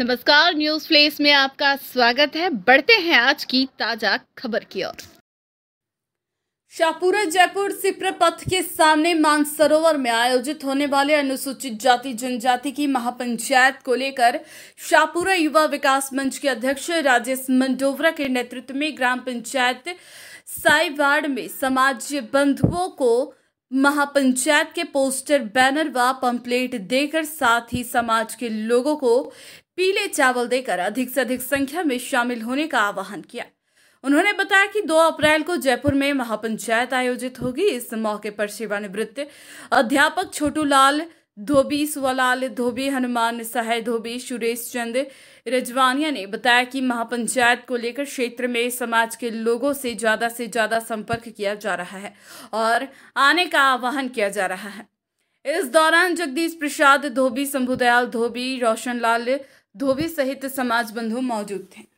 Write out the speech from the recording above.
नमस्कार news place में आपका स्वागत है बढ़ते हैं आज की ताजा खबर की ओर शाहपुरा जयपुर सिप्र पथ के सामने मानसरोवर में आयोजित होने वाले अनुसूचित जाति जनजाति की महापंचायत को लेकर शाहपुरा युवा विकास मंच के अध्यक्ष राजेश मंडोवरा के नेतृत्व में ग्राम पंचायत साईवाड़ में समाज बंधुओं को महापंचायत के पोस्टर बैनर व पंपलेट देकर साथ ही समाज के लोगों को पीले चावल देकर अधिक से अधिक संख्या में शामिल होने का आह्वान किया उन्होंने बताया कि 2 अप्रैल को जयपुर में महापंचायत आयोजित होगी इस मौके पर सेवानिवृत्त अध्यापक छोटू लाल धोबी सुवालाल धोबी हनुमान सहाय धोबी सुरेश चंद रजवानिया ने बताया कि महापंचायत को लेकर क्षेत्र में समाज के लोगों से ज़्यादा से ज़्यादा संपर्क किया जा रहा है और आने का आह्वान किया जा रहा है इस दौरान जगदीश प्रसाद धोबी शंभुदयाल धोबी रोशनलाल धोबी सहित समाज बंधु मौजूद थे